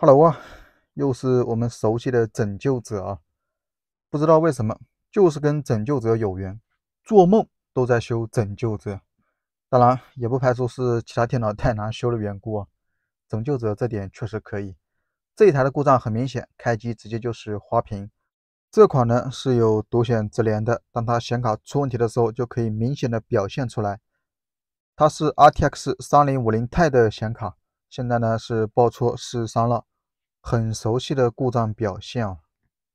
Hello 啊，又是我们熟悉的拯救者啊！不知道为什么，就是跟拯救者有缘，做梦都在修拯救者。当然，也不排除是其他电脑太难修的缘故啊。拯救者这点确实可以。这一台的故障很明显，开机直接就是花屏。这款呢是有独显直连的，当它显卡出问题的时候，就可以明显的表现出来。它是 RTX 三零五零 i 的显卡。现在呢是报错四三了，很熟悉的故障表现啊，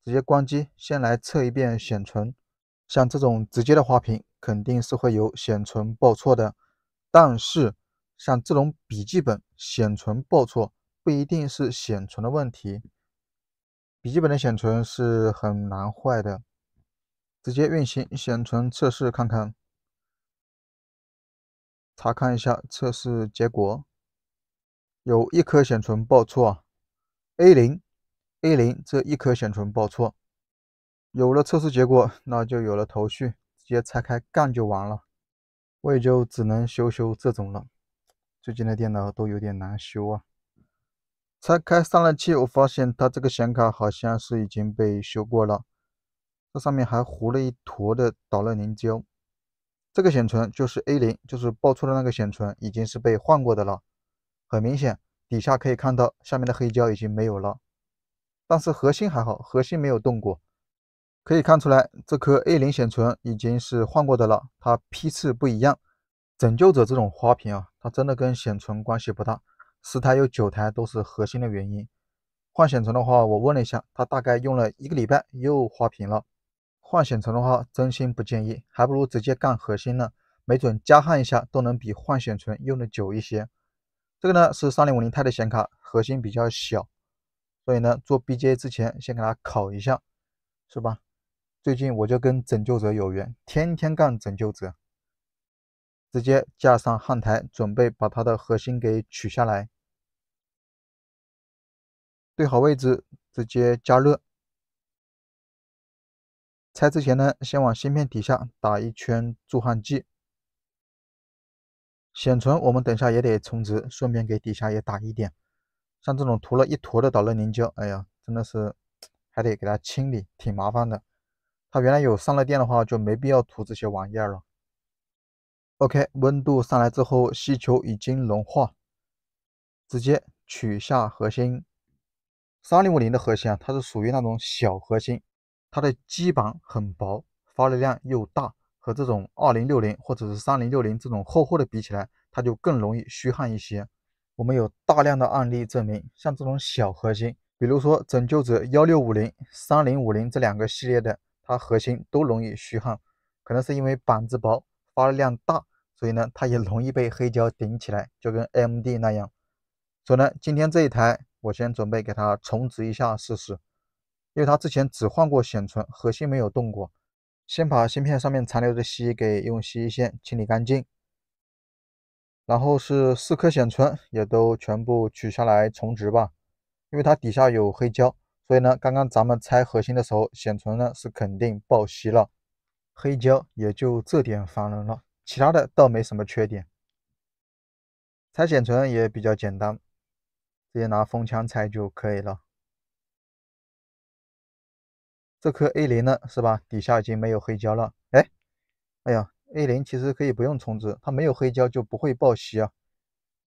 直接关机，先来测一遍显存。像这种直接的花屏，肯定是会有显存报错的。但是像这种笔记本显存报错，不一定是显存的问题。笔记本的显存是很难坏的，直接运行显存测试看看，查看一下测试结果。有一颗显存报错，A0，A0 这一颗显存报错，有了测试结果，那就有了头绪，直接拆开干就完了。我也就只能修修这种了，最近的电脑都有点难修啊。拆开散热器，我发现它这个显卡好像是已经被修过了，这上面还糊了一坨的导热凝胶。这个显存就是 A0，就是报错的那个显存，已经是被换过的了。很明显，底下可以看到下面的黑胶已经没有了，但是核心还好，核心没有动过。可以看出来，这颗 A 零显存已经是换过的了，它批次不一样。拯救者这种花屏啊，它真的跟显存关系不大。十台有九台都是核心的原因。换显存的话，我问了一下，他大概用了一个礼拜又花屏了。换显存的话，真心不建议，还不如直接干核心呢。没准加焊一下都能比换显存用的久一些。这个呢是三零五零钛的显卡，核心比较小，所以呢做 b g a 之前先给它烤一下，是吧？最近我就跟拯救者有缘，天天干拯救者，直接架上焊台，准备把它的核心给取下来，对好位置，直接加热。拆之前呢，先往芯片底下打一圈助焊剂。显存我们等下也得充值，顺便给底下也打一点。像这种涂了一坨的导热凝胶，哎呀，真的是还得给它清理，挺麻烦的。它原来有上了电的话，就没必要涂这些玩意儿了。OK，温度上来之后，吸球已经融化，直接取下核心。三零五零的核心啊，它是属于那种小核心，它的基板很薄，发热量又大。和这种二零六零或者是三零六零这种厚厚的比起来，它就更容易虚焊一些。我们有大量的案例证明，像这种小核心，比如说拯救者幺六五零、三零五零这两个系列的，它核心都容易虚焊，可能是因为板子薄，发热量大，所以呢，它也容易被黑胶顶起来，就跟 M D 那样。所以呢，今天这一台我先准备给它重置一下试试，因为它之前只换过显存，核心没有动过。先把芯片上面残留的锡给用锡线清理干净，然后是四颗显存也都全部取下来重植吧，因为它底下有黑胶，所以呢，刚刚咱们拆核心的时候，显存呢是肯定爆锡了，黑胶也就这点烦人了，其他的倒没什么缺点。拆显存也比较简单，直接拿风枪拆就可以了。这颗 A 零呢，是吧？底下已经没有黑胶了。哎，哎呀，A 零其实可以不用重值，它没有黑胶就不会爆锡啊。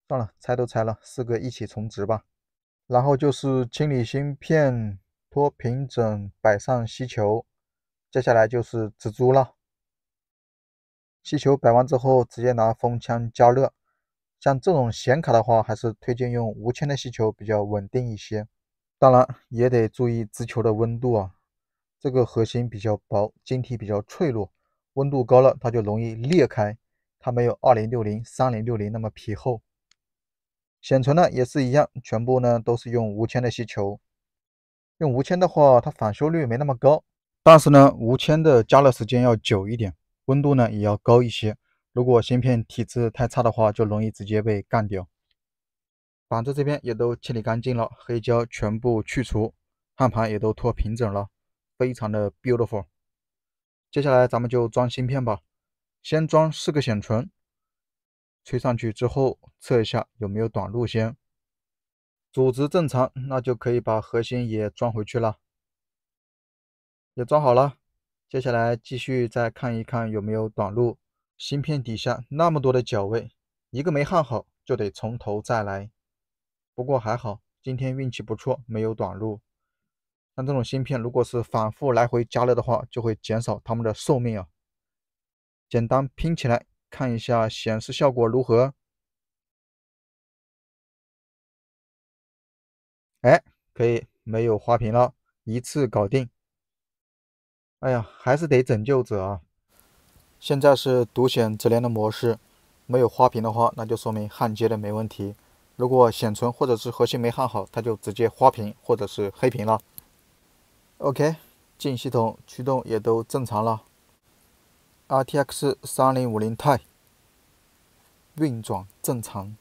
算了，拆都拆了，四个一起重值吧。然后就是清理芯片，脱平整，摆上吸球。接下来就是植株了。吸球摆完之后，直接拿风枪加热。像这种显卡的话，还是推荐用无铅的吸球比较稳定一些。当然，也得注意植球的温度啊。这个核心比较薄，晶体比较脆弱，温度高了它就容易裂开。它没有二零六零、三零六零那么皮厚。显存呢也是一样，全部呢都是用无铅的锡球。用无铅的话，它返修率没那么高，但是呢无铅的加热时间要久一点，温度呢也要高一些。如果芯片体质太差的话，就容易直接被干掉。板子这边也都清理干净了，黑胶全部去除，焊盘也都脱平整了。非常的 beautiful，接下来咱们就装芯片吧，先装四个显存，吹上去之后测一下有没有短路先，阻值正常，那就可以把核心也装回去了，也装好了。接下来继续再看一看有没有短路，芯片底下那么多的脚位，一个没焊好就得从头再来。不过还好，今天运气不错，没有短路。像这种芯片，如果是反复来回加热的话，就会减少它们的寿命啊。简单拼起来看一下显示效果如何？哎，可以，没有花屏了，一次搞定。哎呀，还是得拯救者啊！现在是独显直连的模式，没有花屏的话，那就说明焊接的没问题。如果显存或者是核心没焊好，它就直接花屏或者是黑屏了。OK，进系统，驱动也都正常了。RTX 3050 Ti 运转正常。